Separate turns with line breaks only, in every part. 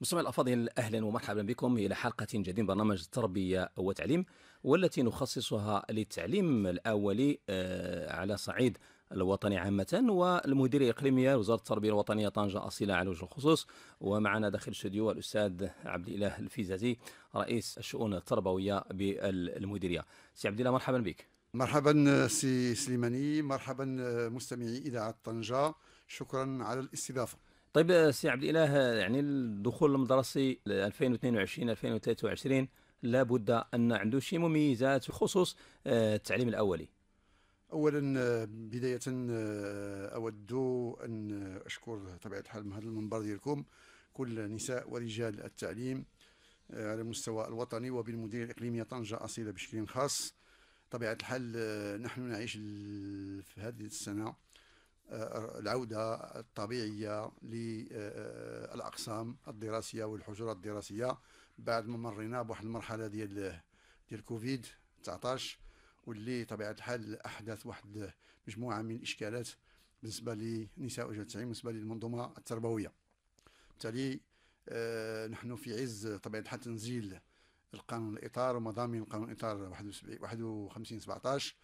مستمعي الأفاضل أهلا ومرحبا بكم إلى حلقة جديدة من برنامج تربية وتعليم والتي نخصصها للتعليم الأولي آه، على صعيد الوطني عامة والمديرية الإقليمية وزارة التربية الوطنية طنجة أصيلة على وجه الخصوص ومعنا داخل الاستوديو الأستاذ عبد الإله الفيزازي رئيس الشؤون التربوية بالمديرية سي عبد الإله مرحبا بك
مرحبا سي سليماني مرحبا مستمعي إذاعة طنجة شكرا على الاستضافة
طيب آه، سي عبد الاله آه، يعني الدخول المدرسي 2022 2023 لابد ان عنده شي مميزات بخصوص آه، التعليم الاولي
اولا بدايه اود ان اشكر طبيعه الحال من هذا المنبر ديالكم كل نساء ورجال التعليم على المستوى الوطني وبالمديريه الاقليميه طنجه اصيله بشكل خاص طبيعه الحال نحن نعيش في هذه السنه آه، العودة الطبيعية للأقسام الدراسية والحجرات الدراسية بعد ما مرينا بواحد المرحلة ديال ديال كوفيد 19 واللي طبيعة الحال أحدث واحد مجموعة من الإشكالات بالنسبة لنساء وجهة التعليم بالنسبة للمنظومة التربوية بالتالي آه، نحن في عز طبيعة الحال تنزيل القانون الإطار ومضامين القانون الإطار 51 17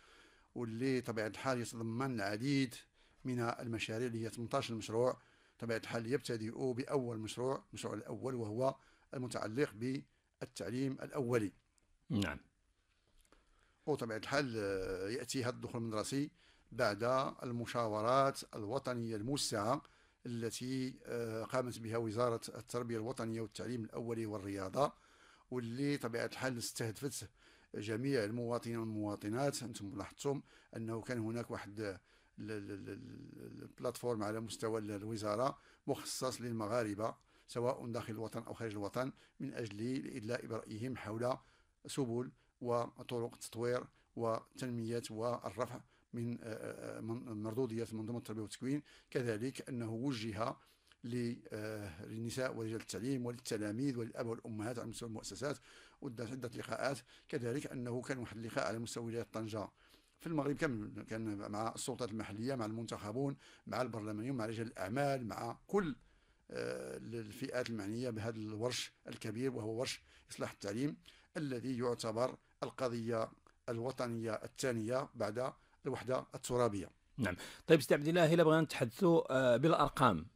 واللي طبيعة الحال يتضمن العديد من المشاريع اللي هي 18 مشروع طبيعة الحال يبتدئ بأول مشروع المشروع الأول وهو المتعلق بالتعليم الأولي نعم وطبيعة الحال آه، يأتي هذا الدخول المدرسي بعد المشاورات الوطنية الموسعة التي آه، قامت بها وزارة التربية الوطنية والتعليم الأولي والرياضة واللي طبيعة الحال استهدفت جميع المواطنين والمواطنات انتم لاحظتم انه كان هناك واحد البلاتفورم على مستوى الوزارة مخصص للمغاربة سواء داخل الوطن أو خارج الوطن من أجل الإدلاء برأيهم حول سبل وطرق تطوير وتنمية والرفع من آه، آه، آه، مردودية منظومة التربية والتكوين كذلك أنه وجه للنساء ورجال التعليم وللتلاميذ وللاب والامهات على مستوى المؤسسات ودات عده لقاءات كذلك انه كان واحد اللقاء على مستوى ولايه طنجه في المغرب كامل كان مع السلطات المحليه مع المنتخبون مع البرلمانيون مع رجال الاعمال مع كل آه، الفئات المعنيه بهذا الورش الكبير وهو ورش اصلاح التعليم الذي يعتبر القضيه الوطنيه الثانيه بعد الوحده الترابيه.
نعم، طيب استاذ عبد الله الا بغينا نتحدثوا آه، بالارقام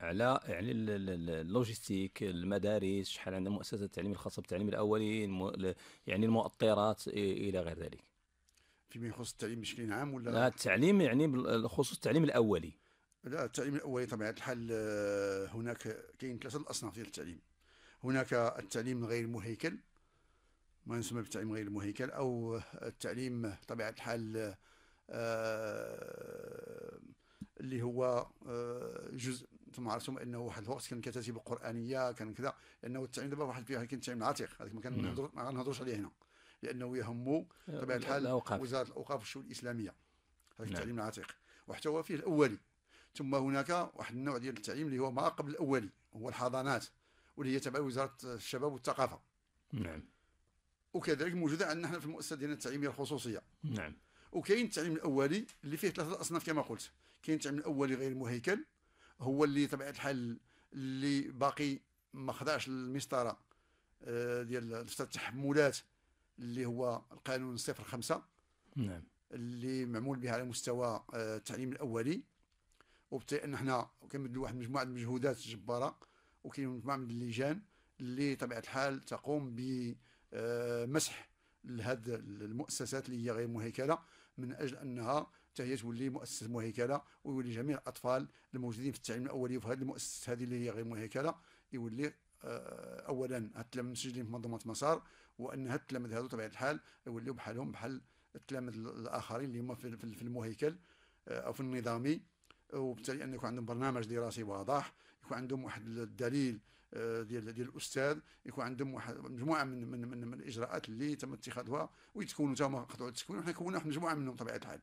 على يعني اللوجيستيك المدارس شحال عندنا مؤسسه التعليم الخاصه بالتعليم الاولي يعني المؤطرات الى غير ذلك.
فيما يخص التعليم بشكل عام ولا لا
التعليم يعني بالخصوص التعليم الاولي
لا التعليم الاولي طبيعه الحال آه، هناك كاين ثلاثه الاصناف ديال التعليم هناك التعليم غير المهيكل ما يسمى بالتعليم غير المهيكل او التعليم طبيعه الحال آه، اللي هو آه، جزء ثم عرفتم انه واحد الوقت كان كتاتيب قرانيه كان كذا لانه التعليم دابا واحد فيها كاين التعليم العتيق هذاك ما كنهضروش نعم. عليه هنا لانه يهم بطبيعه الحال وزاره الاوقاف والشؤون الاسلاميه هذا نعم. التعليم العتيق وحتى هو فيه الاولي ثم هناك واحد النوع ديال التعليم اللي هو ما قبل الاولي هو الحضانات واللي هي تبع وزاره الشباب والثقافه نعم وكذلك موجوده عندنا حنا في المؤسسه ديالنا التعليميه الخصوصيه نعم وكاين التعليم الاولي اللي فيه ثلاثه اصناف كما قلت كاين التعليم الاولي غير المهيكل هو اللي طبيعه الحال اللي باقي ما خضعش المسطره آه، ديال التحملات اللي هو القانون 05 نعم اللي معمول بها على مستوى آه، التعليم الاولي وبالتالي ان احنا كنبذلوا واحد مجموعه المجهودات جباره وكاين مجموعه من اللجان اللي طبيعه الحال تقوم بمسح آه، لهذه المؤسسات اللي هي غير مهيكله من اجل انها حتى هي تولي مؤسسه مهيكله ويولي جميع الاطفال الموجودين في التعليم الاولي وفي هذه المؤسسه هذه اللي هي غير مهيكله يولي آه، اولا التلاميذ المسجلين في منظومه مسار وان التلاميذ هذو طبيعه الحال يوليو بحالهم بحال التلاميذ الاخرين اللي هما في المهيكل آه، او في النظامي وبالتالي ان يكون عندهم برنامج دراسي واضح يكون عندهم واحد الدليل آه، ديال ديال الاستاذ يكون عندهم واحد مجموعه من من من, من الاجراءات اللي تم اتخاذها ويتكونوا تما قطعوا التكوين وحنا كونا واحد مجموعه منهم طبيعه الحال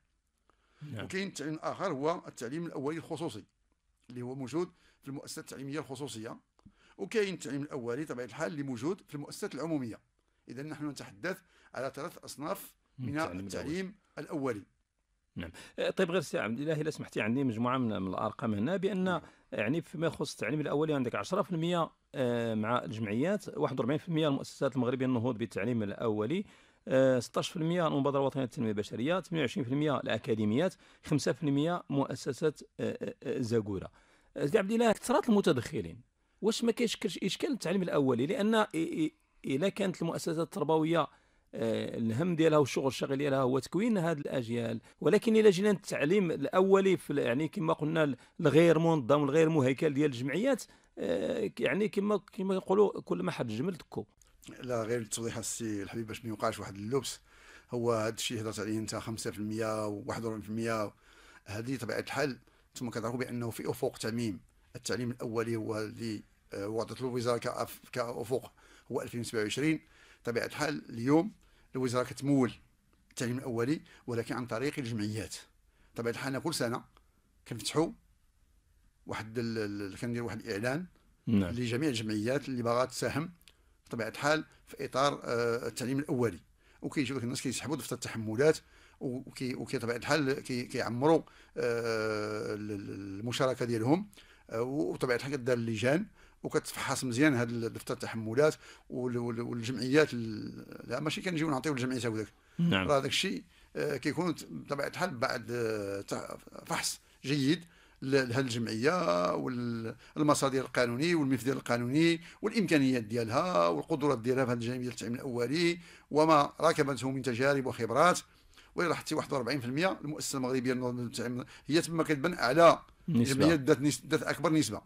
نعم. وكاين التعليم الاخر هو التعليم الاولي الخصوصي اللي هو موجود في المؤسسات التعليميه الخصوصيه وكاين التعليم الاولي طبيعه الحال اللي موجود في المؤسسات العموميه إذا نحن نتحدث على ثلاث أصناف
من التعليم الأولي نعم أه، طيب غير سي عبد الله لو سمحتي عندي مجموعه من الارقام هنا بان نعم. يعني فيما يخص التعليم الاولي عندك 10% أه، مع الجمعيات 41% المؤسسات المغربيه النهوض بالتعليم الاولي 16% أه، المبادره الوطنيه للتنميه البشريه 28% الاكاديميات 5% مؤسسه زاكوره سي عبد الله كثرات المتدخلين واش ما كاينش اشكال التعليم الاولي لان إلا كانت المؤسسات التربوية آه، الهم ديالها والشغل الشاغل ديالها هو تكوين هذه الاجيال ولكن الا جينا التعليم الاولي في يعني كما قلنا الغير منظم الغير مهيكل ديال الجمعيات آه، يعني كما كما يقولوا كل ما حد جمل دكو
لا غير التوضيح السي الحبيب باش ما يوقعش واحد اللبس هو هذا الشيء هضرت عليه انت 5% و41% هذه طبيعه الحال ثم كتعرفوا بانه في افق تميم التعليم الاولي هو اللي وضعت له الوزاره كافق هو 2027 طبيعة الحال اليوم الوزارة كتمول التعليم الأولي ولكن عن طريق الجمعيات طبيعة الحال أنا كل سنة كنفتحوا واحد كندير واحد الإعلان نعم. لجميع الجمعيات اللي باغا تساهم بطبيعة الحال في إطار آه، التعليم الأولي وكيجيو الناس كيسحبوا دفتر التحملات وكي وكي طبيعه الحال كيعمروا آه، المشاركه ديالهم آه، وطبيعه الحال كدار اللجان وكتفحص مزيان هاد دفتر التحملات والجمعيات لا ماشي كنجيو نعطيو للجمعيه هذاك نعم راه داك الشيء آه، كيكون بطبيعه الحال بعد آه، فحص جيد لهذه الجمعيه والمصادر القانوني والمفدير القانوني والامكانيات ديالها والقدرات ديالها في الجانب ديال التعليم الاولي وما راكبته من تجارب وخبرات ولا حتى 41% المؤسسه المغربيه للتعليم هي تما كتبان على جمعيه ذات اكبر نسبه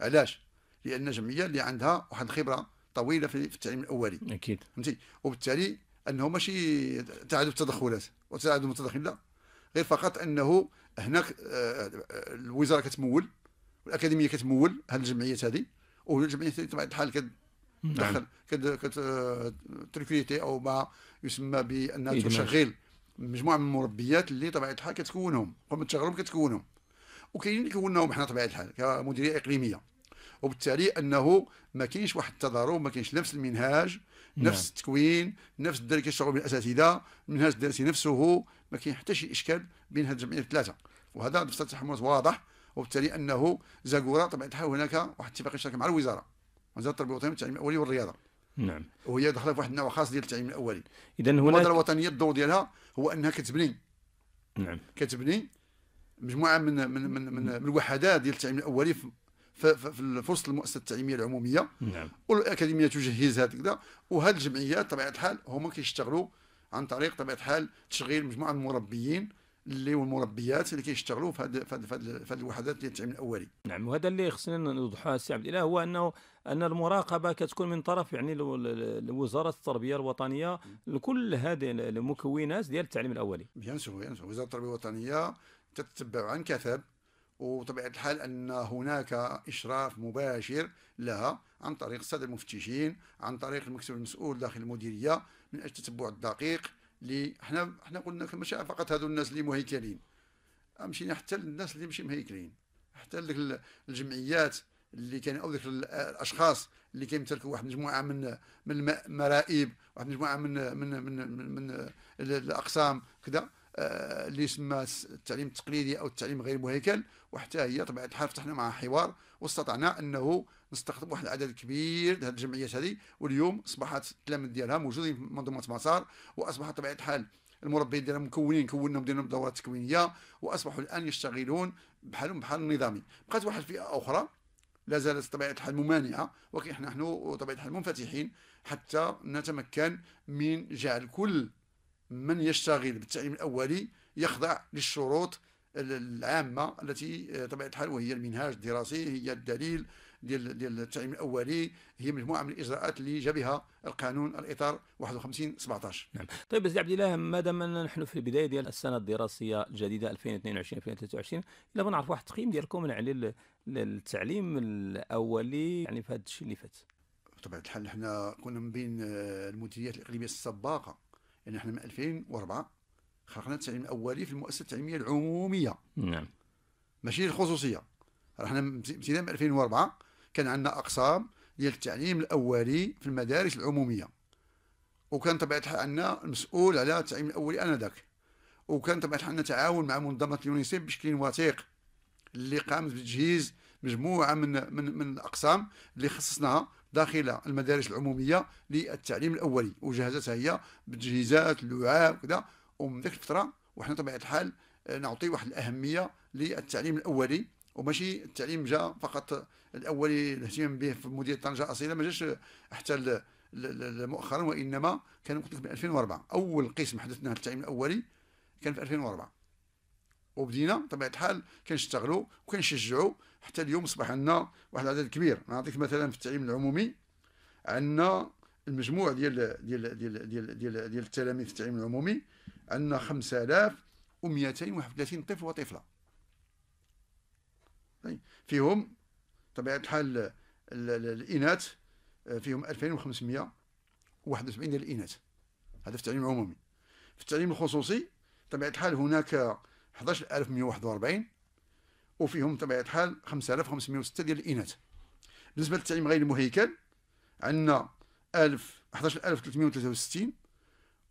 علاش؟ لان جمعيه اللي عندها واحد الخبره طويله في التعليم الاولي اكيد فهمتي وبالتالي انه ماشي تعدد التدخلات وتعدد المتدخلين لا غير فقط انه هناك آه، الوزاره كتمول والاكاديميه كتمول هذه الجمعيات هذه والجمعيات هذه بطبيعه الحال نعم. كتدخل كتريكريتي او ما يسمى بانها تشغل مجموعه من المربيات اللي بطبيعه الحال كتكونهم قبل تشغلهم كتكونهم وكاين اللي كونهم حنا بطبيعه الحال كمديريه اقليميه وبالتالي انه ما كاينش واحد التضارب ما كاينش نفس المنهاج نعم. نفس التكوين نفس الدراري كيشتغلوا به الاساتذه المنهاج الدراسي نفسه ما كاين حتى شي اشكال بين هذه الجمعيه الثلاثه وهذا دفتر التحملات واضح وبالتالي انه زاكورا طبعا الحال هناك واحد اتفاق شراكه مع الوزاره وزاره التربيه الوطنيه والتعليم الاولي والرياضه نعم وهي داخله في واحد النوع خاص ديال التعليم الاولي اذا هنا المبادره الوطنيه الدور ديالها هو انها كتبني نعم كتبني مجموعه من من من, من, من نعم. الوحدات ديال التعليم الاولي في في فرص المؤسسه التعليميه العموميه نعم. والاكاديميه تجهز هكذا وهذه الجمعيات طبيعه الحال هما كيشتغلوا عن طريق طبيعه الحال تشغيل مجموعه من المربيين اللي والمربيات اللي كيشتغلوا في
هذه في هذه الوحدات ديال التعليم الاولي. نعم وهذا اللي خصنا نوضحوا السي عبد الاله هو انه ان المراقبه كتكون من طرف يعني وزاره التربيه الوطنيه لكل هذه المكونات ديال التعليم الاولي. بيان سور بيان سور وزاره التربيه الوطنيه تتبع
عن كثب وطبيعة الحال أن هناك إشراف مباشر لها عن طريق السادة المفتشين عن طريق المكتب المسؤول داخل المديرية من أجل التتبع الدقيق لي حنا حنا قلنا ماشي فقط هذو الناس اللي مهيكلين مشينا حتى للناس اللي ماشي مهيكلين حتى لك الجمعيات اللي كان او ذاك الاشخاص اللي كيمتلكوا واحد مجموعه من من المرائب واحد مجموعه من من من, من الاقسام كذا آه، اللي يسمى التعليم التقليدي او التعليم غير مهيكل وحتى هي طبعا الحال فتحنا معها حوار واستطعنا انه نستقطب واحد العدد كبير هذه الجمعيات هذه واليوم اصبحت التلاميذ ديالها موجودين في منظومه مسار واصبحت طبعا الحال المربين ديالهم مكونين كونهم ديالهم دورات تكوينيه واصبحوا الان يشتغلون بحالهم بحال النظامي بقات واحد الفئه اخرى لا زالت طبيعه الحال ممانعه ولكن احنا نحن طبيعه الحال منفتحين حتى نتمكن من جعل كل من يشتغل بالتعليم الاولي يخضع للشروط العامه التي آه، طبيعه الحال وهي المنهاج الدراسي هي الدليل ديال ديال التعليم الاولي هي مجموعه من الاجراءات اللي جابها القانون الاطار 51 17
نعم طيب سي عبد الله ما دام نحن في البدايه ديال السنه الدراسيه الجديده 2022 2023 الا بغينا نعرف واحد التقييم ديالكم يعني على التعليم الاولي يعني في هذا الشيء اللي فات بطبيعه الحال احنا كنا من بين آه، المديريات الاقليميه السباقه
يعني احنا من 2004 خلقنا التعليم الاولي في المؤسسه التعليميه العموميه نعم ماشي الخصوصيه راه حنا ابتداء من 2004 كان عندنا اقسام ديال التعليم الاولي في المدارس العموميه وكان طبيعه الحال عندنا المسؤول على التعليم الاولي انذاك وكان طبيعه الحال عندنا تعاون مع منظمه اليونيسيف بشكل وثيق اللي قامت بتجهيز مجموعه من من من الاقسام اللي خصصناها داخل المدارس العموميه للتعليم الاولي وجهزتها هي بالتجهيزات اللعاب وكذا ومن ذاك الفتره وحنا بطبيعه الحال آه، نعطي واحد الاهميه للتعليم الاولي وماشي التعليم جاء فقط الاولي الاهتمام به في مديريه طنجه اصيله ما جاش حتى مؤخرا وانما كان قلت لك من 2004 اول قسم حدثنا التعليم الاولي كان في 2004 وبدينا بطبيعه الحال كنشتغلوا وكنشجعوا حتى اليوم اصبح عندنا واحد العدد كبير نعطيك مثلا في التعليم العمومي عندنا المجموع ديال ديال ديال ديال ديال, ديال التلاميذ في التعليم العمومي عندنا 5231 طفل وطفله طيب، فيهم طبيعه الحال الاناث آه، فيهم 2571 الاناث هذا في التعليم العمومي في التعليم الخصوصي طبيعه الحال هناك 11141 وفيهم طبيعه الحال 5506 ديال الاناث بالنسبه للتعليم غير المهيكل عندنا 11363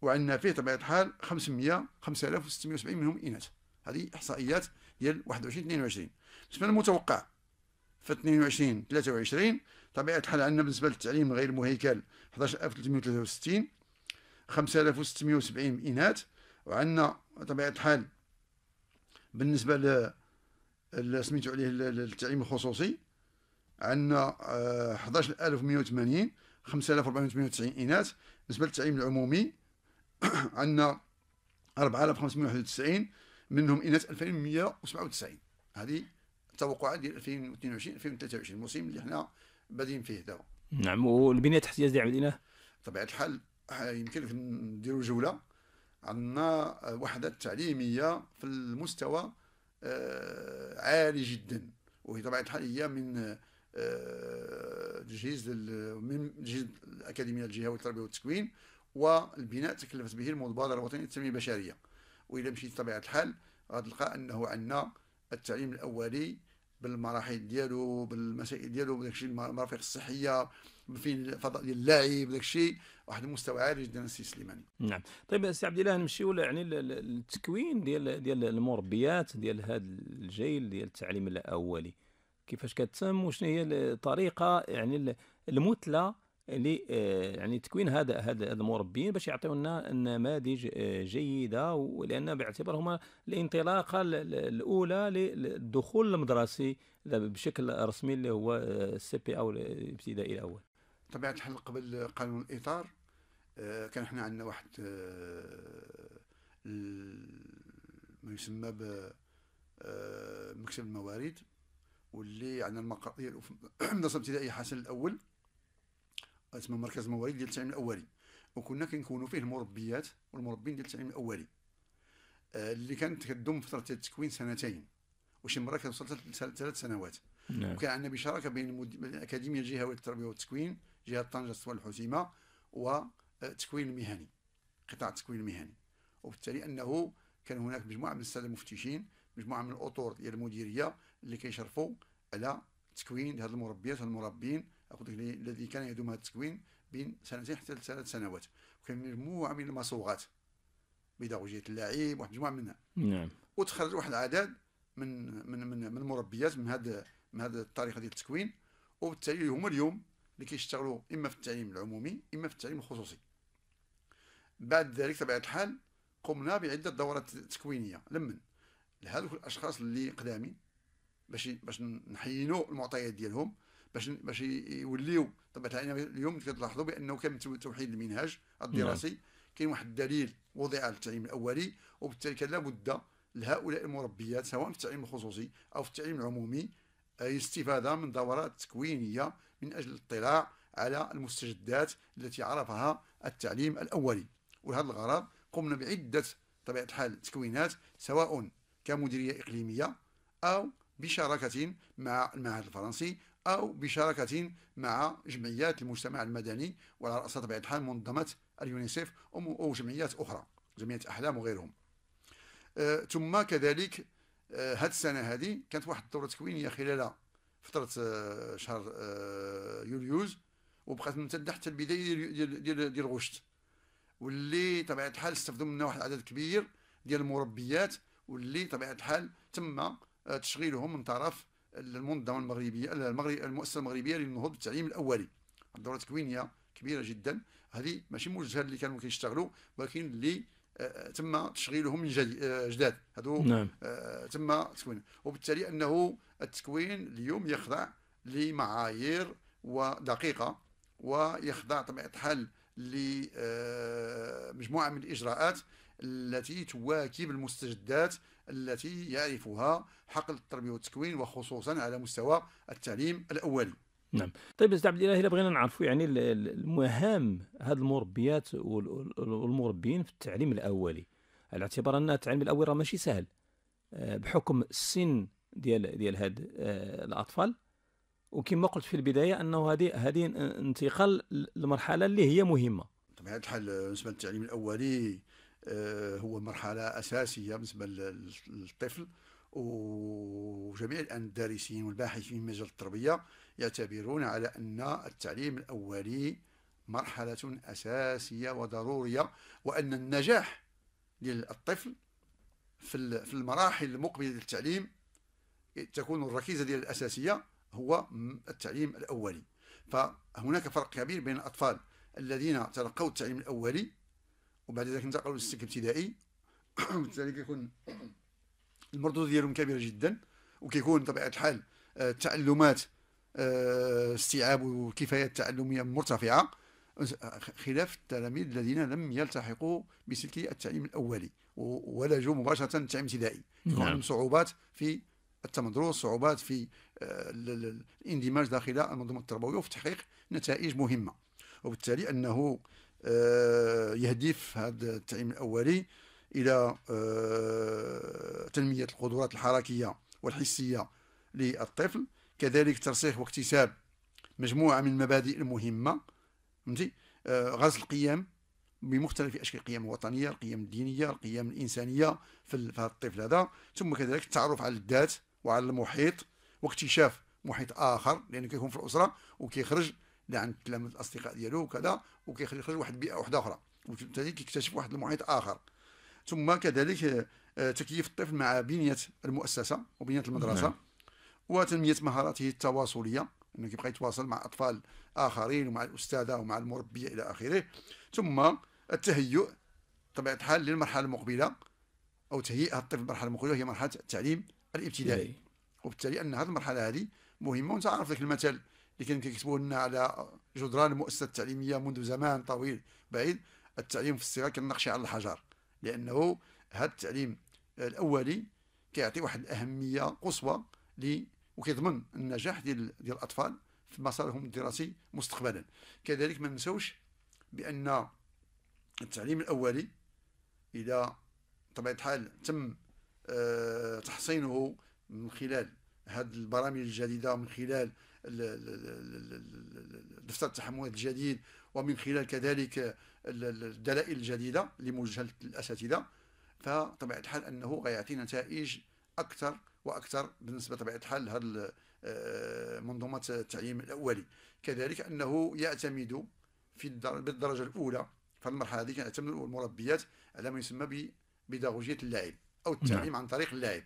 وعندنا فيه طبيعه الحال 500 5670 منهم اناث هذه احصائيات ديال 21 22 بالنسبه للمتوقع في 22 23 طبيعه الحال عندنا بالنسبه للتعليم غير المهيكل 11363 5670 اناث وعندنا طبيعه الحال بالنسبه ل سميتو عليه التعليم الخصوصي عندنا 11180 آه، 5498 اناث بالنسبه للتعليم العمومي عندنا 4591 منهم اناث 2197 هذه التوقعات ديال 2022 2023 الموسم اللي حنا بادين فيه دابا
نعم والبنيه التحتيه ديال المدينه بطبيعه الحال
آه، يمكن نديروا جوله عندنا آه، وحدات تعليميه في المستوى آه، عالي جدا وهي طبيعه الحال هي من تجهيز من تجهيز الاكاديميه الجهويه للتربيه والتكوين والبناء تكلفت به المبادرة الوطنية للتنمية البشرية وإذا مشيت بطبيعة الحال غتلقى أنه عندنا التعليم الأولي بالمراحل ديالو بالمسائل ديالو داكشي المرافق الصحيه
فين الفضاء ديال اللاعب داكشي
واحد المستوى عالي جدا السي سليماني
نعم طيب سي عبد الله نمشيو يعني التكوين ديال ديال المربيات ديال هذا الجيل ديال التعليم الاولي كيفاش كتم وشنو هي الطريقه يعني المثلى ل آه، يعني تكوين هذا هذا المربين باش يعطيونا نماذج آه، جيده ولان باعتبار هما الانطلاقه الاولى للدخول المدرسي بشكل رسمي اللي هو آه، السي بي او الابتدائي الاول.
طبيعه الحال قبل قانون الاطار كان حنا عندنا واحد ما يسمى ب مكتب الموارد واللي عندنا المقاطيع في المدرسه الابتدائيه حسن الاول تسمى مركز موارد ديال التعليم الاولي وكنا كنكونوا فيه المربيات والمربين ديال التعليم الاولي آه، اللي كانت كتضم فتره التكوين سنتين وشي مره كتوصل ثلاث سنوات نعم. وكان عندنا بشراكه بين الاكاديميه الجهويه للتربيه والتكوين جهه طنجه الصوال الحسيمه والتكوين آه، المهني قطاع التكوين المهني وبالتالي انه كان هناك مجموعه من الساده المفتشين مجموعه من الاطر ديال المديريه اللي كيشرفوا على تكوين هذه المربيات والمربين الذي كان يدوم هذا التكوين بين سنتين حتى ثلاث سنوات وكان مجموعه من المصوغات بيداغوجيه اللاعب واحد مجموعه منها نعم وتخرج واحد العدد من من من من المربيات من هذا من هذه الطريقه ديال التكوين وبالتالي هما اليوم اللي كيشتغلوا اما في التعليم العمومي اما في التعليم الخصوصي بعد ذلك طبيعه الحال قمنا بعده دورات تكوينيه لمن لهذوك الاشخاص اللي قدامي باش باش نحينوا المعطيات ديالهم باش باش يوليو طبعا اليوم كتلاحظوا بانه كان توحيد المنهاج الدراسي نعم. كاين واحد الدليل وضع للتعليم الاولي وبالتالي كان لابد لهؤلاء المربيات سواء في التعليم الخصوصي او في التعليم العمومي الاستفاده آه، من دورات تكوينيه من اجل الاطلاع على المستجدات التي عرفها التعليم الاولي ولهذا الغرض قمنا بعده طبيعه الحال تكوينات سواء كمديريه اقليميه او بشراكه مع المعهد الفرنسي أو بشراكة مع جمعيات المجتمع المدني وعلى رأسها طبيعة الحال منظمة اليونيسيف أو جمعيات أخرى جمعية أحلام وغيرهم أه ثم كذلك أه هاد السنة هذه كانت واحد الدورة تكوينية خلال فترة أه شهر أه، يوليوز وبقات ممتدة حتى البداية ديال ديال غشت واللي طبيعة الحال استفدوا منها واحد العدد كبير ديال المربيات واللي طبيعة الحال تم أه، تشغيلهم من طرف المنظمه المغربيه المغرب المؤسسه المغربيه للنهوض بالتعليم الاولي دوره تكوينيه كبيره جدا هذه ماشي موجهه اللي كانوا كيشتغلوا ولكن اللي آه تم تشغيلهم من آه، جداد هذو نعم. آه تم تكوين وبالتالي انه التكوين اليوم يخضع لمعايير ودقيقه ويخضع طبيعه الحال لمجموعه آه، من الاجراءات التي تواكب المستجدات التي يعرفها حقل التربية والتكوين وخصوصا على مستوى التعليم الأولي
نعم طيب استاذ عبد الله الا بغينا نعرفوا يعني المهام هاد المربيات والمربين في التعليم الاولي على اعتبار ان التعليم الاولي راه ماشي سهل آه، بحكم السن ديال ديال هاد آه، الاطفال وكما قلت في البدايه انه هذه هذه انتقال لمرحله اللي هي مهمه
بطبيعه الحال بالنسبه للتعليم الاولي آه، هو مرحلة أساسية بالنسبة للطفل وجميع الدارسين والباحثين في مجال التربية يعتبرون على أن التعليم الأولي مرحلة أساسية وضرورية وأن النجاح للطفل في المراحل المقبلة للتعليم تكون الركيزة ديال الأساسية هو التعليم الأولي فهناك فرق كبير بين الأطفال الذين تلقوا التعليم الأولي وبعد ذلك انتقلوا للسلك الابتدائي وبالتالي كيكون المردود ديالهم كبير جدا وكيكون بطبيعه الحال التعلمات آه، آه، استيعاب الكفايات التعلميه مرتفعه آه، خلاف التلاميذ الذين لم يلتحقوا بسلك التعليم الاولي ولجوا مباشره التعليم الابتدائي نعم. عندهم صعوبات في التمدرس صعوبات في الاندماج داخل المنظومه التربويه وفي تحقيق نتائج مهمه وبالتالي انه آه، يهدف هذا التعليم الأولي إلى آه، تنمية القدرات الحركية والحسية للطفل كذلك ترسيخ واكتساب مجموعة من المبادئ المهمة فهمتي آه، غرس القيم بمختلف اشكال القيم الوطنيه القيم الدينيه القيم الانسانيه في هذا الطفل هذا ثم كذلك التعرف على الذات وعلى المحيط واكتشاف محيط اخر لانه كيكون في الاسره وكيخرج لعند تلامذه الاصدقاء ديالو وكذا وكيخرج واحد البيئه واحده اخرى وبالتالي كيكتشف واحد المحيط اخر ثم كذلك آه، تكييف الطفل مع بنيه المؤسسه وبنيه المدرسه نعم. وتنميه مهاراته التواصليه انه كيبقى يتواصل مع اطفال اخرين ومع الاستاذه ومع المربيه الى اخره ثم التهيؤ طبيعه الحال للمرحله المقبله او تهيئ الطفل للمرحله المقبله هي مرحله التعليم الابتدائي وبالتالي ان هذه المرحله هذه مهمه ونتعرف لك المثل اللي كانوا كيكتبوا لنا على جدران المؤسسه التعليميه منذ زمان طويل بعيد التعليم في الصغر كنناقش على الحجر لانه هذا التعليم الاولي كيعطي واحد الاهميه قصوى ل وكيضمن النجاح ديال ديال الاطفال في مسارهم الدراسي مستقبلا كذلك ما ننسوش بان التعليم الاولي الى طبيعه الحال تم آه، تحصينه من خلال هذه البرامج الجديده من خلال دفتر التحملات الجديد ومن خلال كذلك الدلائل الجديدة لموجهة الأساتذة فطبيعة الحال أنه غيعطي نتائج أكثر وأكثر بالنسبة طبيعة الحال لهذه منظومة التعليم الأولي كذلك أنه يعتمد في بالدرجة الأولى في المرحلة هذه يعتمد المربيات على ما يسمى ببيداغوجية اللاعب أو التعليم عن طريق اللاعب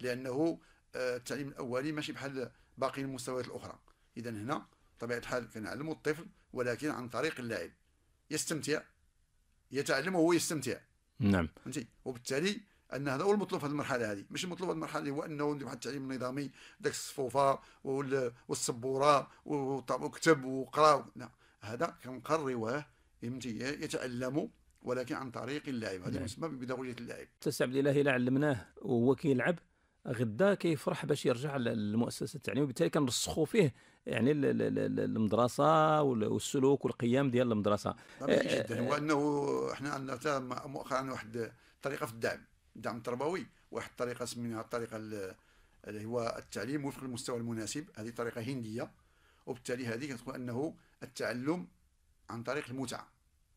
لأنه التعليم الأولي ماشي بحال باقي المستويات الأخرى إذا هنا طبيعة الحال كنعلموا الطفل ولكن عن طريق اللعب يستمتع يتعلم وهو يستمتع نعم فهمتي وبالتالي ان هذا هو المطلوب في هذه المرحله هذه ماشي المطلوب في المرحله هو انه ندير واحد التعليم النظامي داك الصفوفه والسبوره وكتب وقرا لا هذا كنقريوه يتعلم ولكن عن طريق اللعب هذا يسمى نعم. ببداغوجيه اللعب
استاذ عبد الله الا علمناه وهو كيلعب غدا كيفرح باش يرجع للمؤسسه التعليميه وبالتالي كنرسخوا فيه يعني المدرسه والسلوك والقيم ديال المدرسه آه، جدا هو آه،
انه احنا عندنا مؤخرا واحد الطريقه في الدعم الدعم التربوي واحد الطريقه سميناها الطريقه اللي هو التعليم وفق المستوى المناسب هذه طريقه هنديه وبالتالي هذه كتقول انه التعلم عن طريق المتعه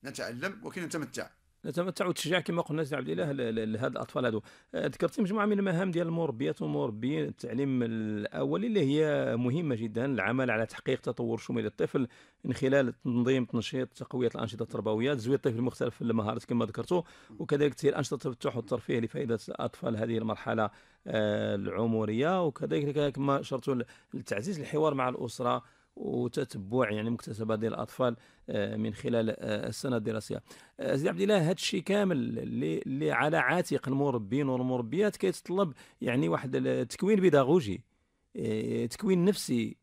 نتعلم وكي نتمتع
نتمتع وتشجع كما قلنا سي عبد الاله لهذ الاطفال هذو آه، ذكرتي مجموعه من المهام ديال المربيات والمربيين التعليم الاولي اللي هي مهمه جدا العمل على تحقيق تطور شمول الطفل من خلال تنظيم تنشيط تقويه الانشطه التربويه تزويد الطفل مختلف المهارات كما ذكرتوا وكذلك تسهيل انشطه التفتح والترفيه لفائده الاطفال هذه المرحله آه، العمريه وكذلك كما شرطوا التعزيز الحوار مع الاسره وتتبع يعني مكتسبه ديال الاطفال آه، من خلال آه، السنه الدراسيه آه، سيدي عبد الله هذا الشيء كامل اللي, على عاتق المربين والمربيات كيتطلب يعني واحد التكوين بيداغوجي تكوين نفسي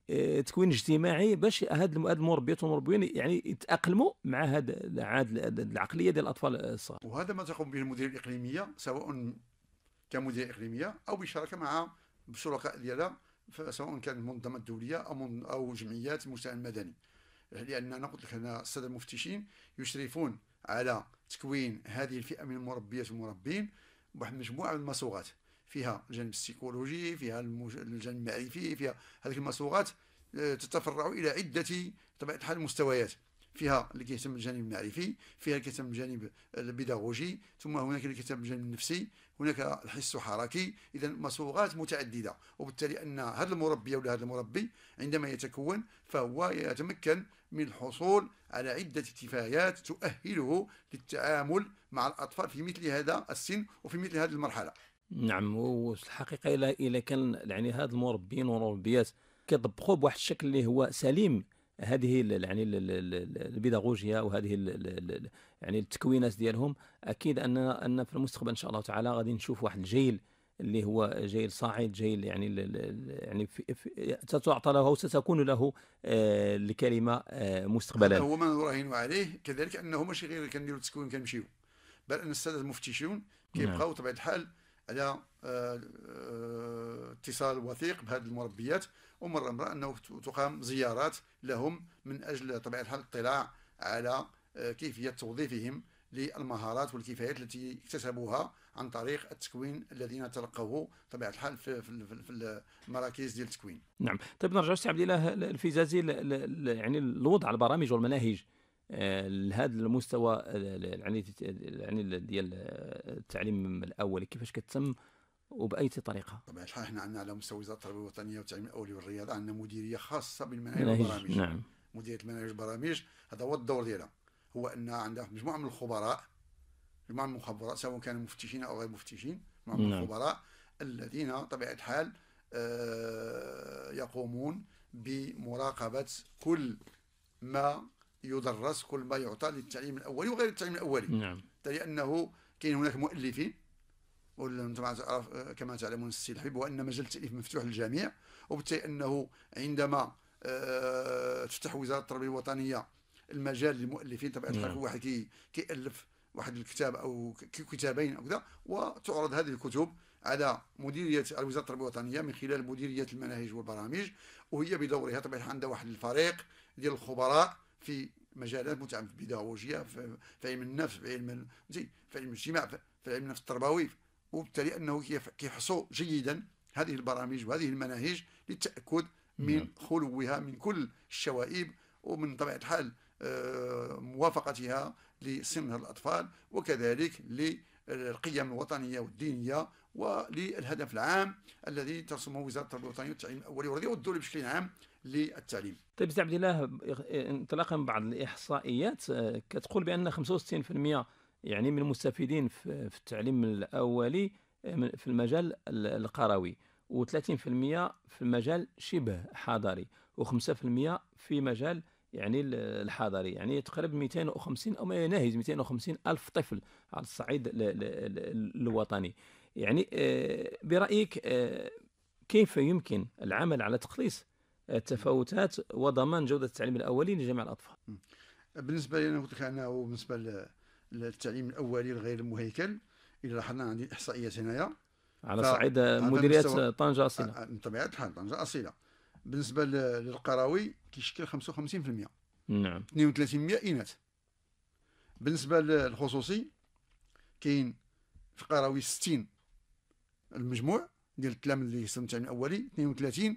تكوين اجتماعي باش هاد المربيات والمربيين يعني يتاقلموا مع هاد العقليه ديال الاطفال الصغار
وهذا ما تقوم به المدير الاقليميه سواء كمدير اقليميه او بالشراكه مع الشركاء ديالها سواء كان منظمات الدوليه او او جمعيات المجتمع المدني لان انا قلت لك هنا الساده المفتشين يشرفون على تكوين هذه الفئه من المربيات والمربين بواحد المجموعه من المصوغات فيها الجانب السيكولوجي فيها الجانب المعرفي فيها هذه المصوغات آه، تتفرع الى عده طبيعه الحال مستويات فيها اللي كيهتم بالجانب المعرفي فيها اللي كيهتم بالجانب البيداغوجي ثم هناك اللي كيهتم بالجانب النفسي هناك الحس الحركي اذا مصوغات متعدده وبالتالي ان هذا المربي او هذا المربي عندما يتكون فهو يتمكن من الحصول على عده كفايات تؤهله للتعامل مع الاطفال في مثل هذا السن وفي مثل هذه المرحله
نعم والحقيقه الا الا كان يعني هاد المربين والمربيات كيطبقوا بواحد الشكل اللي هو سليم هذه يعني البيداغوجيا وهذه يعني التكوينات ديالهم اكيد ان ان في المستقبل ان شاء الله تعالى غادي نشوف واحد الجيل اللي هو جيل صاعد جيل يعني يعني في في ستعطى له وستكون له آه، الكلمه آه، مستقبلا هو
ما نراهن عليه كذلك انه ماشي غير كنديروا التكوين كنمشيو بل ان الساده المفتشون كيبقاو نعم. بطبيعه الحال على آه، اتصال وثيق بهذه المربيات ومرة مرة أنه تقام زيارات لهم من أجل طبيعة الحال الاطلاع على آه، كيفية توظيفهم للمهارات والكفايات التي اكتسبوها عن طريق التكوين الذين تلقوه طبيعة الحال في, في, المراكز ديال التكوين
نعم طيب نرجع سي عبد الله الفيزازي يعني الوضع البرامج والمناهج آه، لهذا المستوى آه، يعني يعني ديال التعليم الاولي كيفاش كتم وبأي طريقة طبعا
الحال احنا عندنا على مستوى وزارة التربية الوطنية والتعليم الأولي والرياضة عندنا مديرية خاصة بالمناهج والبرامج نعم مديرية المناهج والبرامج هذا هو الدور ديالها هو أن عندها مجموعة من الخبراء مجموعة من الخبراء سواء كانوا مفتشين أو غير مفتشين مجموعة من نعم. الخبراء الذين طبيعة الحال آه، يقومون بمراقبة كل ما يدرس كل ما يعطى للتعليم الأولي وغير التعليم الأولي نعم لأنه كاين هناك مؤلفين وانتم كما تعلمون الحبيب وان مجال التاليف مفتوح للجميع وبالتالي انه عندما آه، تفتح وزاره التربيه الوطنيه المجال للمؤلفين طبعا الحال نعم. واحد كيالف واحد الكتاب او كتابين او كذا وتعرض هذه الكتب على مديريه وزاره التربيه الوطنيه من خلال مديريه المناهج والبرامج وهي بدورها طبعا عندها واحد الفريق ديال الخبراء في مجالات متعدده البيداغوجيه في علم النفس في علم في علم الاجتماع في علم النفس التربوي وبالتالي أنه كيحصوا جيدا هذه البرامج وهذه المناهج للتأكد من نعم. خلوها من كل الشوائب ومن طبيعة الحال آه، موافقتها لسن الأطفال وكذلك للقيم الوطنية والدينية وللهدف العام الذي ترسمه وزارة التربية الوطنية والتعليم الأولي والرياضي والدولي بشكل عام للتعليم.
طيب سي عبد الله انطلاقا من بعض الإحصائيات آه، كتقول بأن 65% يعني من المستفيدين في التعليم الأولي آه، في المجال القروي و30% في المجال شبه حضري و5% في مجال يعني الحضري يعني تقريبا 250 او ما يناهز 250 الف طفل على الصعيد الوطني يعني آه، برايك آه، كيف يمكن العمل على تقليص التفاوتات وضمان جوده التعليم الاولي لجميع الاطفال
بالنسبه لي انا قلت لك انا وبالنسبه التعليم الاولي الغير المهيكل الا لاحظنا عندي الاحصائيات هنايا
على صعيد مديريات مستوى... طنجه
اصيله آه، آه، بطبيعه الحال طنجه اصيله بالنسبه للقراوي كيشكل 55% نعم 32% اناث بالنسبه للخصوصي كاين في القراوي 60 المجموع ديال التلاميذ اللي يستلم التعليم الاولي 32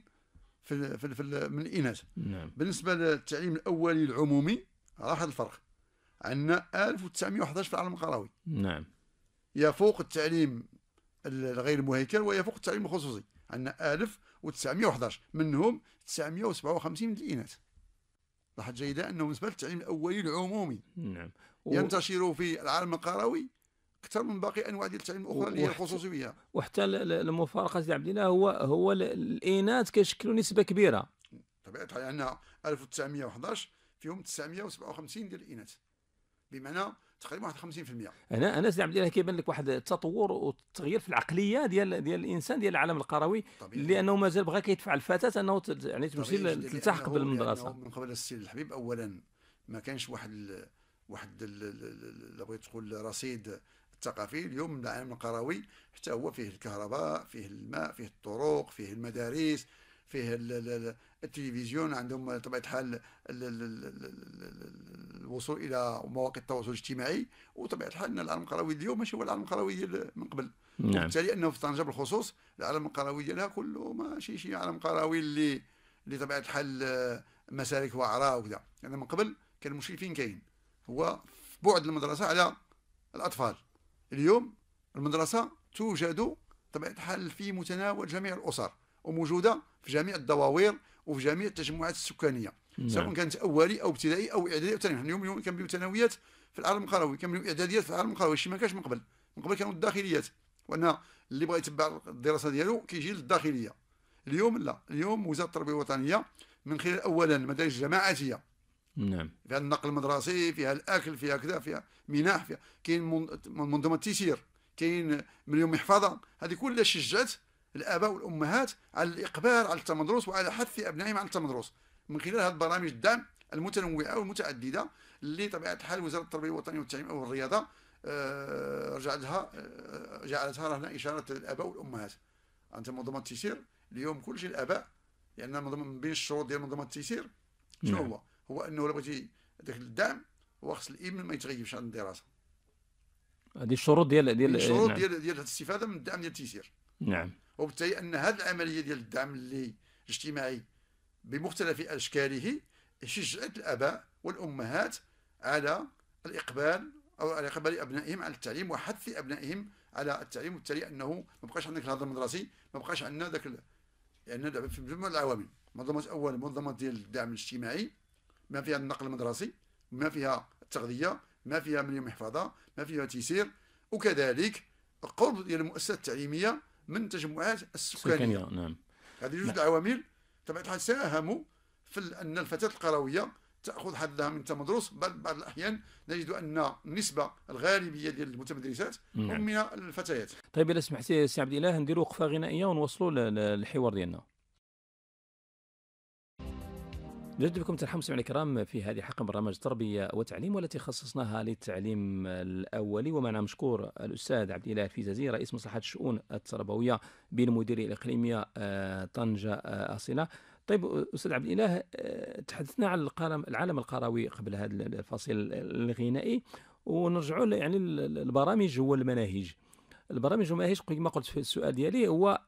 في في من الاناث نعم. بالنسبه للتعليم الاولي العمومي راه هذا الفرق عندنا 1911 في العالم القروي نعم يفوق التعليم الغير مهيكل ويفوق التعليم الخصوصي عندنا 1911 منهم 957 الإناث لاحظ جيدا أنه بالنسبة للتعليم الأولي العمومي نعم و... ينتشر في العالم القروي
اكثر من باقي انواع ديال
التعليم الاخرى اللي هي الخصوصيه
وحتى المفارقه سي عبد الله هو هو الاناث كيشكلوا نسبه كبيره
طبيعه الحال عندنا
1911
فيهم 957 ديال الاناث بمعنى تقريبا واحد 50%
انا انا سي عبد الله كيبان لك واحد التطور والتغيير في العقليه ديال ديال الانسان ديال العالم القروي لانه مازال بغى كيدفع الفتاه انه يعني تمشي تلتحق بالمدرسه من
قبل السيد الحبيب اولا ما كانش واحد ال واحد بغيت تقول رصيد الثقافي اليوم العالم القروي حتى هو فيه الكهرباء فيه الماء فيه الطرق فيه المدارس فيه التلفزيون عندهم طبيعه الحال الوصول الى مواقع التواصل الاجتماعي وطبيعه الحال ان العالم القروي اليوم ماشي هو العالم القروي من قبل نعم وبالتالي انه في طنجه بالخصوص العالم القروي ديالها كله ماشي شي عالم قروي اللي اللي طبيعه الحال آه، مسالك وعراء وكذا لان يعني من قبل كان المشكل فين كاين هو في بعد المدرسه على الاطفال اليوم المدرسه توجد طبيعه الحال في متناول جميع الاسر وموجوده في جميع الدواوير وفي جميع التجمعات السكانيه نعم. سواء كانت اولي او ابتدائي او اعدادي او ثانوي اليوم اليوم كنبنيو ثانويات في العالم القروي كنبنيو اعداديات في العالم القروي شي ما كانش من قبل من قبل كانوا الداخليات وان اللي بغى يتبع الدراسه ديالو كيجي للداخليه اليوم لا اليوم وزاره التربيه الوطنيه من خلال اولا المدارس الجماعاتيه نعم فيها النقل المدرسي فيها الاكل فيها كذا فيها مناح فيها كاين منظمه التيسير كاين مليون محفظه هذه كلها شجعت الآباء والأمهات على الإقبال على التمدرس وعلى حث أبنائهم على التمدرس من خلال هذه البرامج الدعم المتنوعة والمتعددة اللي طبيعة الحال وزارة التربية الوطنيه والتعليم أو الرياضة آه، رجعت لها آه، جعلتها رهن إشارة الآباء والأمهات أنت منظمة التيسير اليوم كل شيء الآباء لأن يعني من بين الشروط ديال منظمة التيسير شنو نعم. هو؟ هو أنه لو بغيتي ذاك الدعم هو خص الابن ما يتغيبش عن الدراسة
هذه الشروط ديال ديال الشروط نعم.
ديال ديال الاستفادة من الدعم ديال التيسير نعم وبالتالي ان هذه العمليه ديال الدعم الاجتماعي بمختلف اشكاله شجعت الاباء والامهات على الاقبال او على اقبال ابنائهم على التعليم وحث ابنائهم على التعليم وبالتالي انه ما بقاش عندك الهضم المدرسي ما بقاش عندنا ذاك يعني في مجموع العوامل منظمه اول منظمه ديال الدعم الاجتماعي ما فيها النقل المدرسي ما فيها التغذيه ما فيها ملي محفظه ما فيها تيسير وكذلك القرب ديال المؤسسه التعليميه من تجمعات السكانيه نعم هذه جوج العوامل نعم. طبيعه الحال ساهموا في ان الفتاه القرويه تاخذ حظها من التمدرس بل بعض الاحيان نجد ان النسبه الغالبيه ديال المتمدرسات نعم. هم من الفتيات
طيب اذا سمحتي سي عبد الاله نديروا وقفه غنائيه ونوصلوا للحوار ديالنا جد بكم ترحم سمعنا الكرام في هذه حلقة برنامج تربية وتعليم والتي خصصناها للتعليم الأولي ومعنا نعم مشكور الأستاذ عبد الإله الفيزازي رئيس مصلحة الشؤون التربوية بالمديرية الإقليمية آه، طنجة آه، أصيلة طيب أستاذ عبد الإله آه، تحدثنا عن العالم القروي قبل هذا الفصل الغنائي ونرجعوا يعني البرامج والمناهج البرامج والمناهج كما قلت في السؤال ديالي هو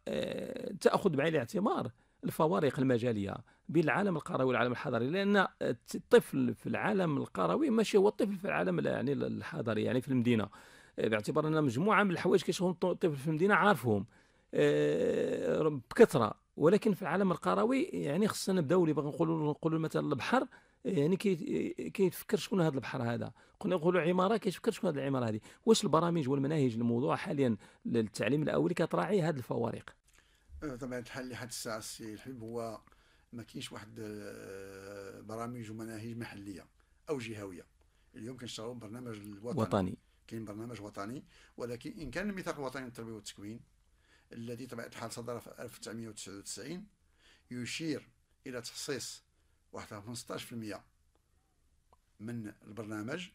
تأخذ بعين الاعتبار الفوارق المجاليه بين العالم القروي والعالم الحضري لان الطفل في العالم القروي ماشي هو الطفل في العالم يعني الحضري يعني في المدينه باعتبار ان مجموعه من الحوايج كيشوفهم الطفل في المدينه عارفهم آه، بكثره ولكن في العالم القروي يعني خصنا نبداو اللي باغي نقولوا نقولوا مثلا البحر يعني كي كيتفكر شكون هذا البحر هذا كنا نقولوا عماره كيتفكر شكون هذه العماره هذه واش البرامج والمناهج الموضوعه حاليا للتعليم الاولي كتراعي هذه الفوارق
طبعا الحال لحد الساعه السي الحبيب هو ما كاينش واحد آه، برامج ومناهج محليه او جهويه اليوم كنشتغلوا برنامج الوطني وطني كاين برنامج وطني ولكن ان كان الميثاق الوطني للتربيه والتكوين الذي طبعا الحال صدر في 1999 يشير الى تخصيص واحد 15% من البرنامج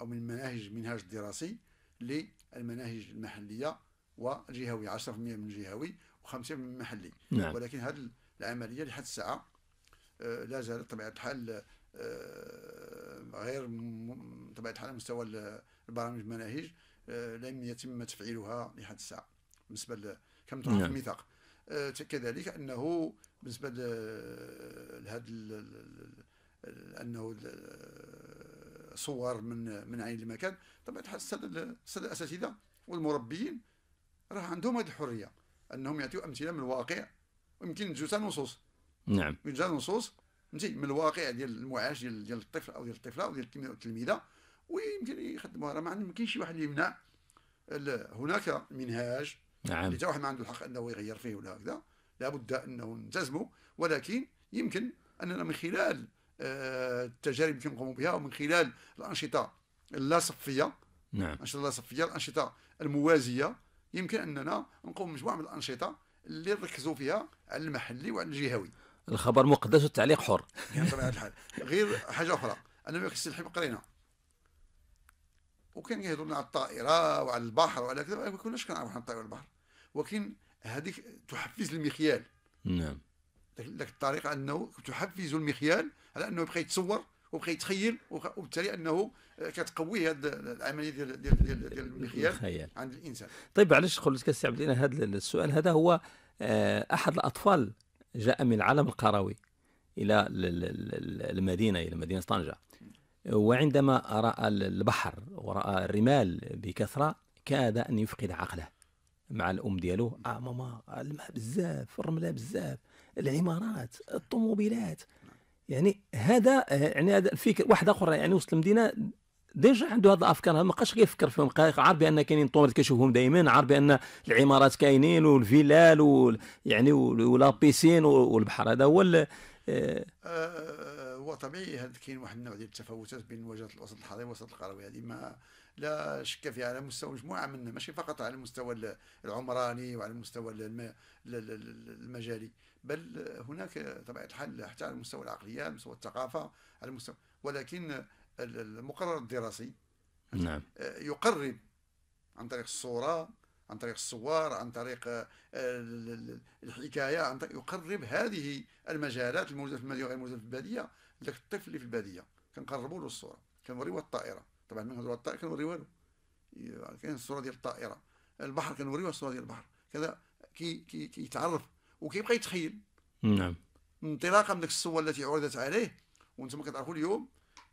او من المناهج المنهاج الدراسي للمناهج المحليه والجهوي 10% من الجهوي 50 محلي نعم. ولكن هذه العمليه لحد الساعه آه، لا زالت طبيعه الحال آه، غير طبيعه الحال على مستوى البرامج المناهج آه، لم يتم تفعيلها لحد الساعه بالنسبه كما تلاحظ نعم. الميثاق كذلك انه بالنسبه لهذا انه صور من من عين المكان طبعا الحال الاساتذه والمربيين راه عندهم هذه الحريه انهم يعطيو امثله من الواقع ويمكن جوج نصوص نعم جوج نصوص فهمتي من الواقع ديال المعاش ديال ديال الطفل او ديال الطفله او ديال التلميذه ويمكن يخدموها راه ما كاينش شي واحد يمنع هناك منهاج نعم اللي واحد ما عنده الحق انه يغير فيه ولا هكذا لابد انه نلتزموا ولكن يمكن اننا من خلال آه، التجارب اللي كنقوموا بها ومن خلال الانشطه اللاصفيه نعم الانشطه اللاصفيه الانشطه الموازيه يمكن اننا نقوم مجموعه من الانشطه اللي نركزوا فيها على المحلي وعلى الجهوي
الخبر مقدس والتعليق حر بطبيعه
الحال غير حاجه اخرى انا ما خصني نحب قرينا وكان يهضروا على الطائره وعلى البحر وعلى كذا ما كناش كنعرفوا عن الطائره والبحر ولكن هذيك تحفز المخيال نعم ذاك الطريقه انه تحفز المخيال على انه يبقى يتصور وبقى يتخيل وبالتالي انه كتقوي هذه العمليه ديال ديال ديال, ديال المخيال عند الانسان
طيب علاش قلت كنستعمل لنا هذا السؤال هذا هو آه، احد الاطفال جاء من العالم القروي الى المدينه الى مدينه طنجه وعندما راى البحر وراى الرمال بكثره كاد ان يفقد عقله مع الام ديالو اه ماما الماء بزاف الرمله بزاف العمارات الطوموبيلات يعني هذا آه، يعني هذا الفكر واحد اخر يعني وسط المدينه ديجا عنده هذه الافكار ما بقاش كيفكر فيهم عارف بان كاينين طومات كيشوفهم دائما عارف بان العمارات كاينين والفيلال يعني ولا بيسين والبحر هذا هو آه.
آه، هو طبيعي هذا كاين واحد النوع ديال التفاوتات بين وجهه الوسط الحضري والوسط القروي هذه ما لا شك فيها على مستوى مجموعه منا ماشي فقط على المستوى العمراني وعلى المستوى المجالي بل هناك طبعا الحل حتى على مستوى العقلية على مستوى الثقافة على مستوى ولكن المقرر الدراسي نعم. آه، يقرب عن طريق الصورة عن طريق الصور عن طريق آه، الحكاية عن طريق يقرب هذه المجالات الموجودة في المدينة وغير الموجودة في البادية لك الطفل اللي في البادية كنقربوا له الصورة كنوريوه الطائرة طبعا من على الطائرة كنوريوها له كاين الصورة ديال الطائرة البحر كنوريوه الصورة ديال البحر كذا كي كي كيتعرف وكيبقى يتخيل نعم انطلاقا من ديك الصور التي عرضت عليه وانتم كتعرفوا اليوم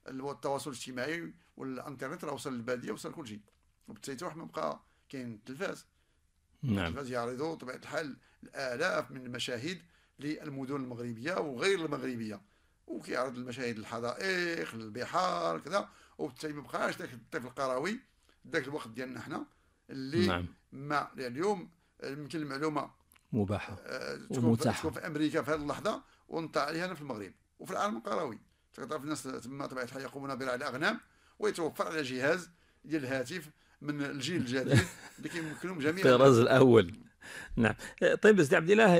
التواصل الاجتماعي والانترنت راه وصل للباديه وصل كل شيء وبالتالي تروح ما بقى كاين التلفاز نعم التلفاز يعرضوا بطبيعه الحال الالاف من المشاهد للمدن المغربيه وغير المغربيه وكيعرض المشاهد الحدائق البحار كذا وبالتالي ما بقاش ذاك الطفل القروي ذاك الوقت ديالنا حنا اللي نعم. ما يعني اليوم يمكن المعلومه مباحه آه، ومتاحه تكون في امريكا في هذه اللحظه ونطاع عليها هنا في المغرب وفي العالم القروي تعرف الناس تما طبيعه الحال يقومون برعي الاغنام ويتوفر على جهاز ديال الهاتف من الجيل الجديد
اللي كيمكنهم جميعا الطراز الاول نعم طيب سيدي عبد الله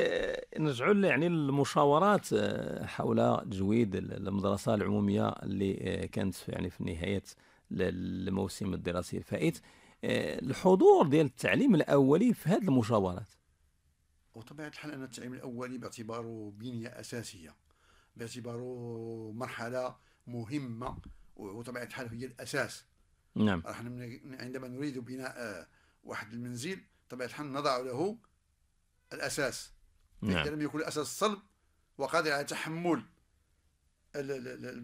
نرجعوا يعني للمشاورات آه، حول تجويد المدرسه العموميه اللي آه، كانت يعني في نهايه الموسم الدراسي الفائت الحضور ديال التعليم الاولي في هذه المشاورات
وطبيعة الحال أن التعليم الأولي باعتباره بنية أساسية باعتباره مرحلة مهمة وطبيعة الحال هي الأساس نعم عندما نريد بناء آه، واحد المنزل طبيعة الحال نضع له الأساس نعم. إذا لم يكن الأساس صلب وقادر على تحمل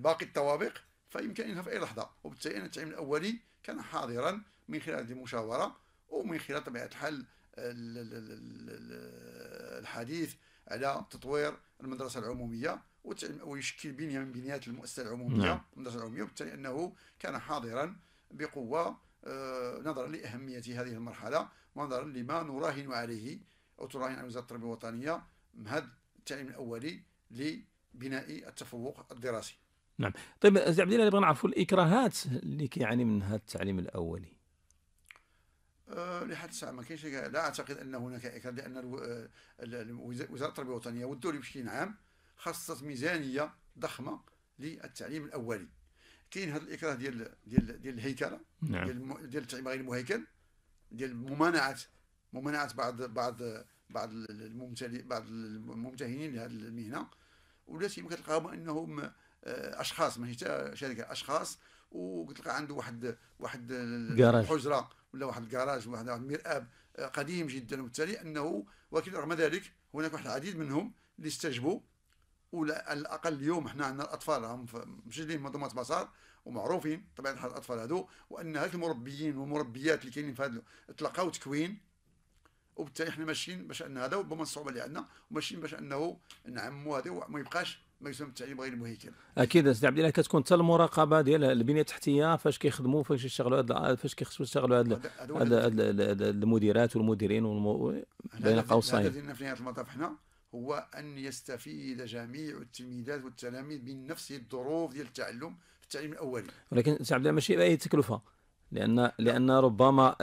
باقي الطوابق فيمكن انها في اي لحظه وبالتالي التعليم الاولي كان حاضرا من خلال هذه المشاوره ومن خلال طبيعه الحال الحديث على تطوير المدرسة العمومية ويشكل بنية من بنيات المؤسسة العمومية نعم. المدرسة العمومية وبالتالي أنه كان حاضرا بقوة آه، نظرا لأهمية هذه المرحلة ونظرا لما نراهن عليه أو تراهن على وزارة التربية الوطنية مهد التعليم الأولي لبناء التفوق الدراسي
نعم طيب سي عبد الله نبغى نعرفوا الاكراهات اللي كيعاني منها التعليم الاولي
آه، لحد الساعه ما كاينش لا اعتقد ان هناك اكراه لان آه، وزاره التربيه الوطنيه والدوري بشكل عام خصصت ميزانيه ضخمه للتعليم الاولي كاين هذا الاكراه ديال ديال ديال الهيكله نعم. ديال ديال التعليم غير المهيكل ديال ممانعه ممانعه بعض بعض بعض بعض الممتهنين لهذه المهنه ولات يمكن تلقاهم انهم آه، اشخاص ماشي حتى شركه اشخاص وكتلقى عنده واحد واحد حجره ولا واحد الكراج واحد المرآب آه، قديم جدا وبالتالي انه ولكن رغم ذلك هناك واحد العديد منهم اللي استجبوا ولا على الاقل اليوم حنا عندنا الاطفال راهم مسجلين منظومه مسار ومعروفين طبعا هاد الاطفال هادو وان هاد المربيين والمربيات اللي كاينين في هاد تلقاو تكوين وبالتالي حنا ماشيين باش ان هذا ربما الصعوبه اللي عندنا وماشيين باش انه نعموا هذا وما يبقاش ما يسمى التعليم غير المهيكل
اكيد استاذ عبد الله كتكون حتى المراقبه ديال البنيه التحتيه فاش كيخدموا فاش يشتغلوا فاش كيخصوا يشتغلوا هاد المديرات والمديرين بين قوسين هدفنا
في نهايه المطاف حنا هو ان يستفيد جميع التلميذات والتلاميذ من نفس الظروف ديال التعلم في التعليم الاولي
ولكن استاذ عبد الله ماشي باي تكلفه لان لان ربما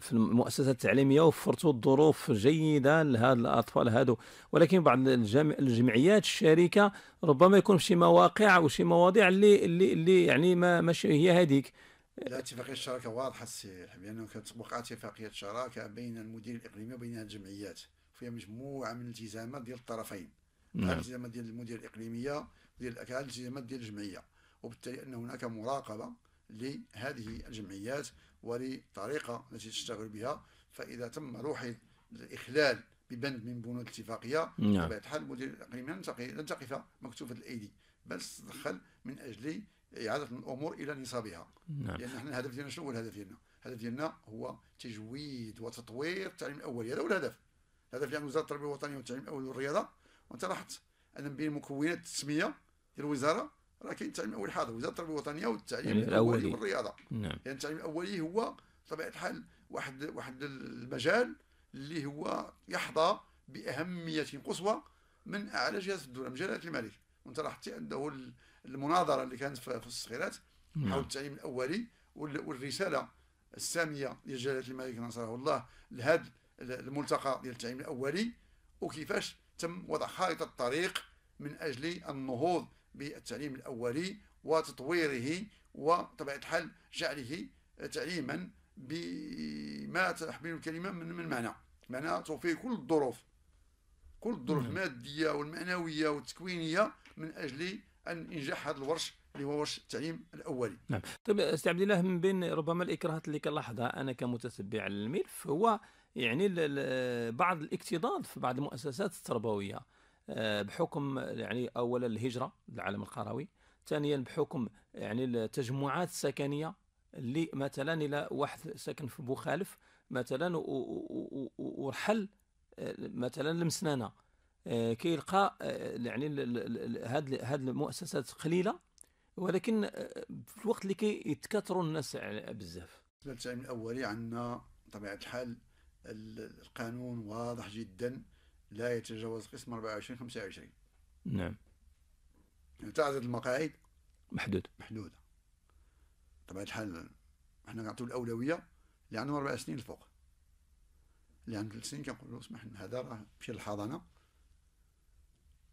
في المؤسسه التعليميه وفرتوا الظروف جيده لهذ الاطفال هذو ولكن بعض الجمعيات الشركه ربما يكون في شي مواقع وشي مواضيع اللي اللي, اللي يعني ما ماشي هي هذيك
اتفاقيه الشراكه واضحه السي لانه كانت وقعت اتفاقيه شراكه بين المدير الاقليمي وبين الجمعيات فيها مجموعه من الالتزامات ديال الطرفين نعم. الالتزامات ديال المدير الاقليميه ديال الالتزامات ديال الجمعيه وبالتالي ان هناك مراقبه لهذه الجمعيات وللطريقة التي تشتغل بها فإذا تم روح الإخلال ببند من بنود الاتفاقية نعم. الحال المدير الإقليمي لن تقف مكتوفة الأيدي بل تدخل من أجل إعادة الأمور إلى نصابها نعم. لأن احنا الهدف ديالنا شنو هو الهدف ديالنا؟ الهدف ديالنا هو تجويد وتطوير التعليم الأولي هذا هو الهدف الهدف ديال وزارة التربية الوطنيه والتعليم الأولي والرياضة وأنت لاحظت أن بين مكونات التسمية ديال الوزارة راه كاين التعليم الاول حاضر وزاره التربيه الوطنيه والتعليم الاولي والرياضه نعم يعني التعليم الاولي هو بطبيعه الحال واحد واحد المجال اللي هو يحظى باهميه قصوى من اعلى جهات الدوله من جلاله الملك وانت لاحظتي انه المناظره اللي كانت في الصخيرات حول نعم. التعليم الاولي والرساله الساميه ديال جلاله الملك نصره الله لهذا الملتقى ديال التعليم الاولي وكيفاش تم وضع خارطه الطريق من اجل النهوض بالتعليم الأولي وتطويره وطبيعة الحال جعله تعليما بما تحمل الكلمة من, معنى معنى توفير كل الظروف كل الظروف المادية والمعنوية والتكوينية من أجل أن ينجح هذا الورش اللي هو ورش
التعليم الاولي. نعم، طيب استاذ عبد الله من بين ربما الاكراهات اللي كنلاحظها انا كمتتبع للملف هو يعني بعض الاكتضاد في بعض المؤسسات التربويه. آه، بحكم يعني اولا الهجره للعالم القروي ثانيا بحكم يعني التجمعات السكنيه اللي مثلا الى واحد ساكن في بوخالف مثلا ورحل آه، مثلا المسنانه آه، كيلقى يعني هاد هاد المؤسسات قليله ولكن في الوقت اللي كيتكاثروا الناس يعني بزاف بالنسبه للتعليم الاولي عندنا
بطبيعه الحال القانون واضح جدا لا يتجاوز قسم 24 25 نعم تعدد المقاعد
محدود محدوده
طبعا الحال احنا نعطيو الاولويه اللي عندهم اربع سنين الفوق اللي عنده ثلاث سنين كنقول له اسمح لنا هذا راه مشي للحضانه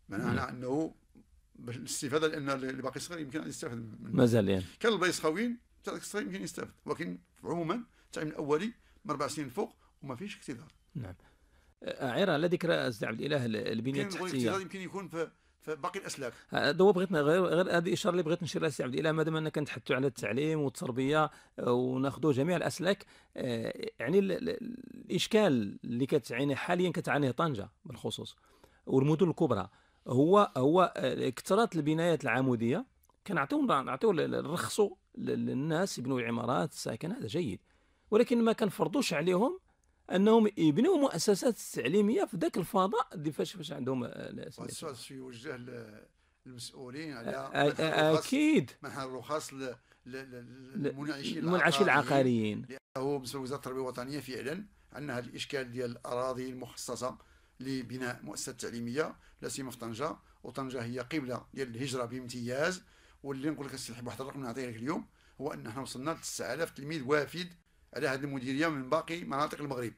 معناها نعم. انه باش الاستفاده لان اللي باقي صغير يمكن يستافد مازال يعني كان الباقي صغاوين تاع الصغير يمكن يستافد ولكن عموما التعليم الاولي من اربع سنين الفوق وما فيش اكتظاظ نعم
عير على ذكر السيد عبد الاله البنيه التحتيه يمكن
يكون في باقي الاسلاك
هذا آه، بغيتنا غير غير هذه الاشاره اللي بغيت نشير لها سي عبد الاله مادام اننا كنتحدثوا على التعليم والتربيه آه، وناخذوا جميع الاسلاك آه، يعني الاشكال اللي كتعانيه حاليا كتعانيه طنجه بالخصوص والمدن الكبرى هو هو كثره البنايات العموديه كنعطيو نعطيو نرخصوا للناس يبنوا العمارات الساكن هذا جيد ولكن ما كنفرضوش عليهم انهم يبنوا مؤسسات تعليميه في ذاك الفضاء اللي فاش فاش عندهم السؤال
سيوجه للمسؤولين على آه، آه، آه، اكيد منح الرخص للمنعشين المنعشين العقاريين لانه مسؤول وزاره التربيه الوطنيه فعلا عندنا هذا الاشكال ديال الاراضي المخصصه لبناء مؤسسات تعليميه لا سيما في طنجه وطنجه هي قبله ديال الهجره بامتياز واللي نقول لك السي واحد الرقم نعطيه لك اليوم هو ان احنا وصلنا ل 9000 تلميذ وافد على هذه المديريه من باقي مناطق المغرب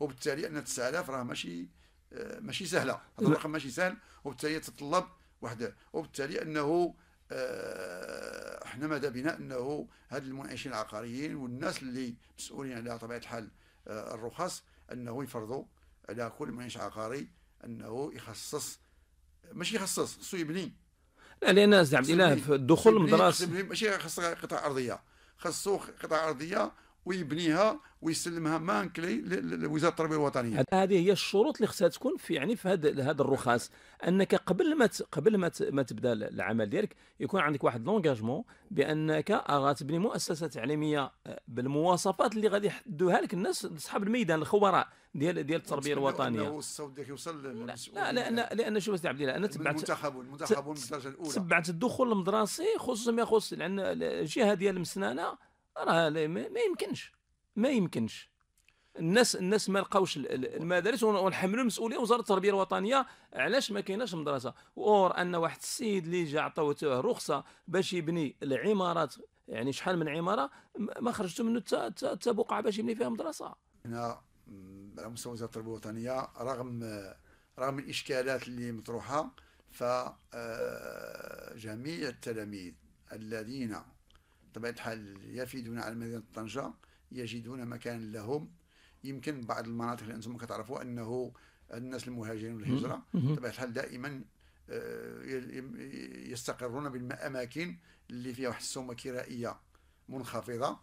وبالتالي ان 9000 راه ماشي آه، ماشي سهله هذا الرقم ماشي سهل وبالتالي يتطلب وحده وبالتالي انه آه، احنا ماذا بنا انه هاد المنعشين العقاريين والناس اللي مسؤولين على طبيعه الحال آه، الرخص انه يفرضوا على كل منعش عقاري انه يخصص ماشي يخصص خصو يبني
لا لان زعما الدخول المدرسه
ماشي خاص قطع ارضيه خاصو قطع ارضيه ويبنيها ويسلمها
مانكلي لوزاره التربيه الوطنيه هذه هي الشروط اللي خصها تكون في يعني في هذا هذا الرخص انك قبل ما قبل ما ما تبدا العمل ديالك يكون عندك واحد لونجاجمون بانك غتبني مؤسسه تعليميه آه، بالمواصفات اللي غادي يحدوها لك الناس اصحاب الميدان الخبراء ديال ديال التربيه الوطنيه
الصوت ديالك يوصل
لا لا لان لان شوف سي عبد الله انا تبعت المنتخبون المنتخبون بالدرجه الاولى تبعت الدخول المدرسي خصوصا ما يخص لان الجهه ديال المسنانه راه ما يمكنش ما يمكنش الناس الناس ما لقاوش المدارس ونحملوا المسؤوليه وزاره التربيه الوطنيه علاش ما كايناش مدرسه اور ان واحد السيد اللي جا عطاوه رخصه باش يبني العمارات يعني شحال من عماره ما خرجتوا منه حتى بقعه باش يبني فيها مدرسه
هنا على مستوى وزاره التربيه الوطنيه رغم رغم الاشكالات اللي مطروحه ف آه، جميع التلاميذ الذين بطبيعة الحال يفيدون على مدينة طنجة يجدون مكان لهم يمكن بعض المناطق اللي انتم كتعرفوا انه الناس المهاجرين والهجره بطبيعه الحال دائما آه، يستقرون بالاماكن اللي فيها واحد السومه كرائيه منخفضه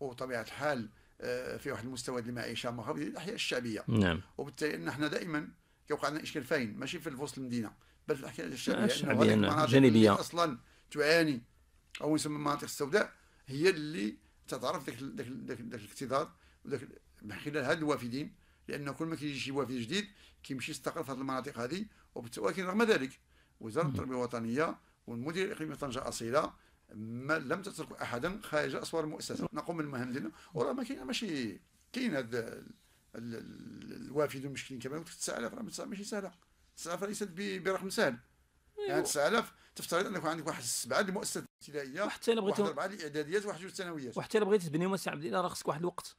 وبطبيعه الحال آه، في واحد المستوى ديال المعيشه منخفض الاحياء الشعبيه نعم وبالتالي نحن دائما كيوقع لنا اشكال فين ماشي في وسط المدينه بل في الاحياء الشعبيه الجانبية نعم، اصلا تعاني او يسمى المناطق السوداء هي اللي تتعرف ذاك ذاك ذاك الاكتظاظ وذاك من خلال هاد الوافدين لانه كل ما كيجي شي وافد جديد كيمشي يستقر في هذه المناطق هذه ولكن رغم ذلك وزاره التربيه الوطنيه والمدير الاقليمي طنجه اصيله ما لم تترك احدا خارج اسوار المؤسسه نقوم بالمهام ديالنا وراه ما كاين ماشي كاين هذا الوافد المشكلين كما قلت 9000 راه ماشي سهله 9000 ليست برقم سهل يعني أيوه. 9000 تفترض انك عندك واحد سبعه المؤسسات الابتدائيه وحتى الا واحد اربعه الاعداديات وواحد جوج الثانويات وحتى الا بغيتي تبني عبد الإله راه خصك واحد الوقت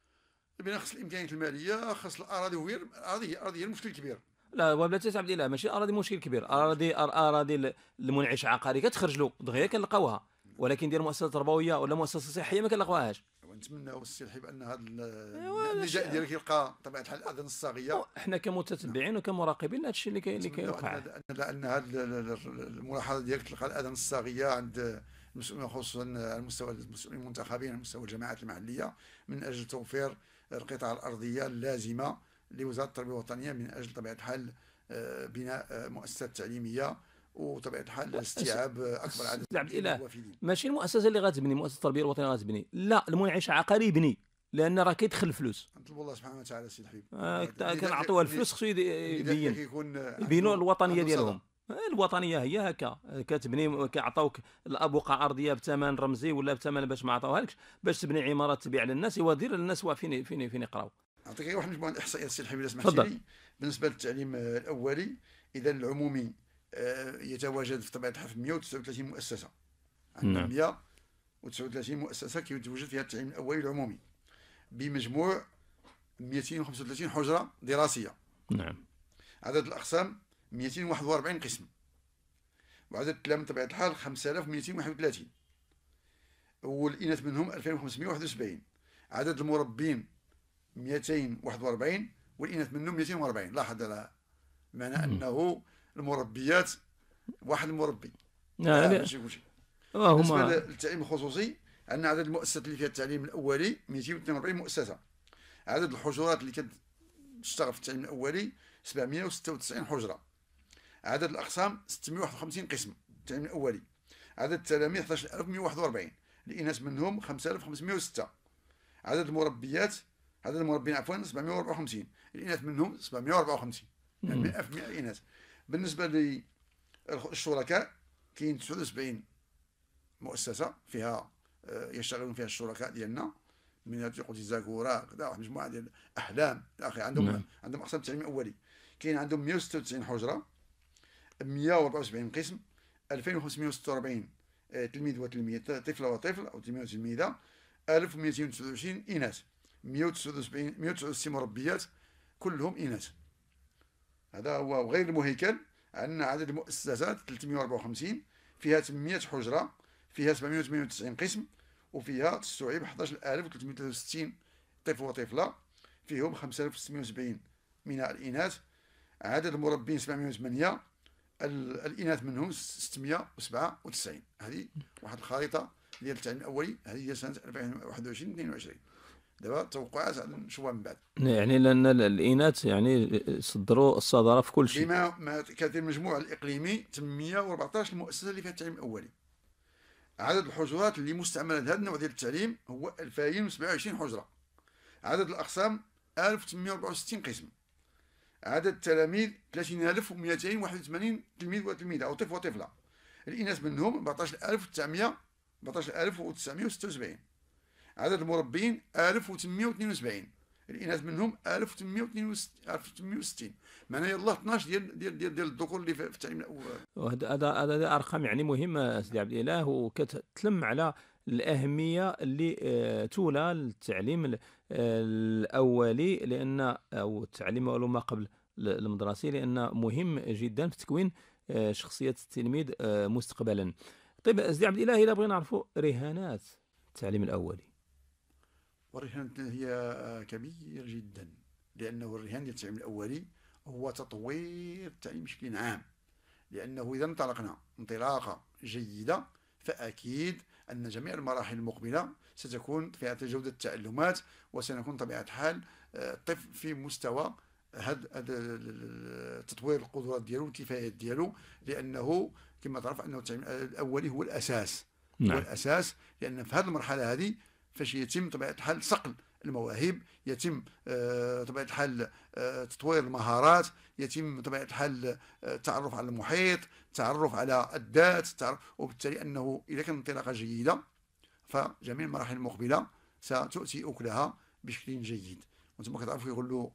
بناء خص الامكانيات الماليه
خص الاراضي هو الاراضي هي الاراضي هي المشكل الكبير
لا وبلاتي عبد الاله ماشي الاراضي مشكل كبير اراضي اراضي المنعش عقاري كتخرج له دغيا كنلقاوها ولكن ديال مؤسسه تربويه ولا مؤسسه صحيه ما كنلقاوهاش
ونتمناو السي الحبيب ان هذا إيه، النداء ديالك يلقى بطبيعه الحال الاذن الصاغيه
حنا كمتتبعين وكمراقبين هذا الشيء اللي كاين اللي
كيوقع لان هذا الملاحظه ديالك تلقى الاذن الصاغيه عند المسؤولين خصوصا على مستوى المسؤولين المنتخبين على مستوى الجماعات المحليه من اجل توفير القطع الارضيه اللازمه لوزاره التربيه الوطنيه من اجل طبيعه الحال آه، بناء
آه، مؤسسات تعليميه
وطبيعه الحال استيعاب اكبر عدد عبد الاله ماشي
المؤسسه اللي غتبني مؤسسه التربيه الوطنيه غتبني لا المنعش العقاري يبني لان راه كيدخل فلوس
نطلب الله سبحانه وتعالى سي الحبيب آه يعني كنعطيوها الفلوس خصو يبين يبينوا
الوطنيه ديالهم آه، الوطنيه هي هكا آه، كتبني كيعطوك الابقه ارضيه بثمن رمزي ولا بثمن باش ما عطاوهالكش باش تبني عمارات تبيع للناس ايوا دير للناس فين فين فين يقراو
نعطيك واحد مجموعه الاحصائيات سي الحبيب سمحتي لي بالنسبه للتعليم الاولي اذا العمومي آه، يتواجد في طبيعه الحال في 139 مؤسسه عندنا 139 نعم. مؤسسه كيتواجد فيها التعليم الاولي العمومي بمجموع 235 حجره دراسيه نعم عدد الاقسام 241 قسم وعدد التلام بطبيعه الحال 5231 والاناث منهم 2571 عدد المربين 241 والاناث منهم 240 لاحظ على معنى انه المربيات واحد المربي يعني ماشي كلشي آه، بالنسبه للتعليم الخصوصي عندنا عدد المؤسسات اللي فيها التعليم الاولي 242 مؤسسه عدد الحجرات اللي كتشتغل في التعليم الاولي 796 حجره عدد الاقسام 651 قسم التعليم الاولي عدد التلاميذ 11141 الاناث منهم 5506 عدد المربيات عدد المربين عفوا 754 الاناث منهم 754 100% الاناث بالنسبة للشركاء كاين 79 مؤسسة فيها آه، يشتغلون فيها الشركاء ديالنا من يقول زاكورا واحد مجموعة ديال أحلام أخي عندهم نعم. عندهم أقسام تعليم أولي كاين عندهم 196 حجرة 174 قسم 2546 آه، تلميذ وتلميذة طفله وطفل أو تلميذ وتلميذة 1229 إناث 179 169 مربيات كلهم إناث هذا هو غير المهيكل عندنا عدد المؤسسات 354 فيها 800 حجرة فيها 798 قسم وفيها تستوعب 11363 طفل وطفلة فيهم 5670 من الإناث عدد المربين 708 الإناث منهم 697 هذه واحد الخريطة ديال التعليم الأولي هذه هي سنة 2021 22 دابا توقعات نشوفها من بعد
يعني لان الاناث يعني آه، صدروا الصداره في كل شيء
بما ما كانت المجموع الاقليمي 814 المؤسسه اللي فيها التعليم الاولي عدد الحجرات اللي مستعمله لهذا النوع ديال التعليم هو 2027 حجره عدد الاقسام 1864 قسم عدد التلاميذ 30281 تلميذ وتلميذه او طفل وطفله الاناث منهم 14900 14976 عدد المربين 1872 الاناث منهم 1862 معناها يلاه 12 ديال ديال ديال, ديال الذكور اللي في التعليم
هذا هذا ارقام يعني مهمه سيدي عبد الاله وكتلم على الاهميه اللي آه، تولى للتعليم الاولي لان او التعليم الاولي ما قبل المدرسي لان مهم جدا في تكوين آه، شخصيه التلميذ آه، مستقبلا طيب سيدي عبد الاله الا بغينا نعرفوا رهانات التعليم الاولي
والرهان هي آه، كبير جدا لأنه الرهان ديال التعليم الأولي هو تطوير التعليم بشكل عام لأنه إذا انطلقنا انطلاقة جيدة فأكيد أن جميع المراحل المقبلة ستكون فيها جودة التعلمات وسنكون طبيعة الحال الطفل آه، في مستوى هد... تطوير القدرات ديالو والكفايات ديالو لأنه كما تعرف أنه التعليم الأولي هو الأساس نعم. هو الأساس لأن في هذه المرحلة هذه فاش يتم طبيعة الحال صقل المواهب يتم آه، طبيعة الحال آه، تطوير المهارات يتم طبيعة الحال آه، التعرف على المحيط التعرف على الذات وبالتالي أنه إذا كانت انطلاقة جيدة فجميع المراحل المقبلة ستؤتي أكلها بشكل جيد وانتم كتعرفوا كيقول له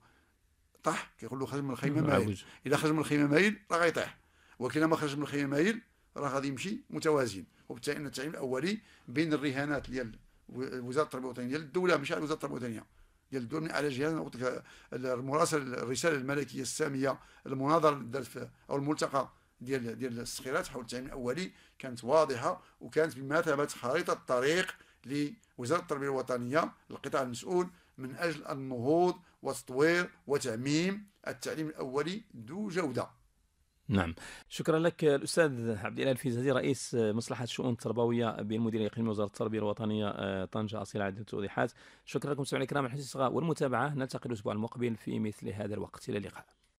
طح كيقول له خرج من الخيمه مايل اذا خرج من الخيمه مايل راه غيطيح ولكن ما خرج من الخيمه مايل راه غادي يمشي متوازن وبالتالي ان التعليم الاولي بين الرهانات ديال وزاره التربيه الوطنيه ديال الدوله مش على وزاره التربيه الوطنيه ديال الدوله من على جهه قلت لك المراسل الرساله الملكيه الساميه المناظره اللي دارت او الملتقى ديال ديال الصخيرات حول التعليم الاولي كانت واضحه وكانت بمثابه خريطه طريق لوزاره التربيه الوطنيه القطاع المسؤول من اجل النهوض وتطوير وتعميم التعليم الاولي ذو جوده
نعم شكرا لك الاستاذ عبد الاله الفيزازي رئيس مصلحه الشؤون التربويه بالمديريه الاقليميه وزاره التربيه الوطنيه آه، طنجه اصيل عدة التوضيحات شكرا لكم سمعنا الكرام على والمتابعه نلتقي الاسبوع المقبل في مثل هذا الوقت الى اللقاء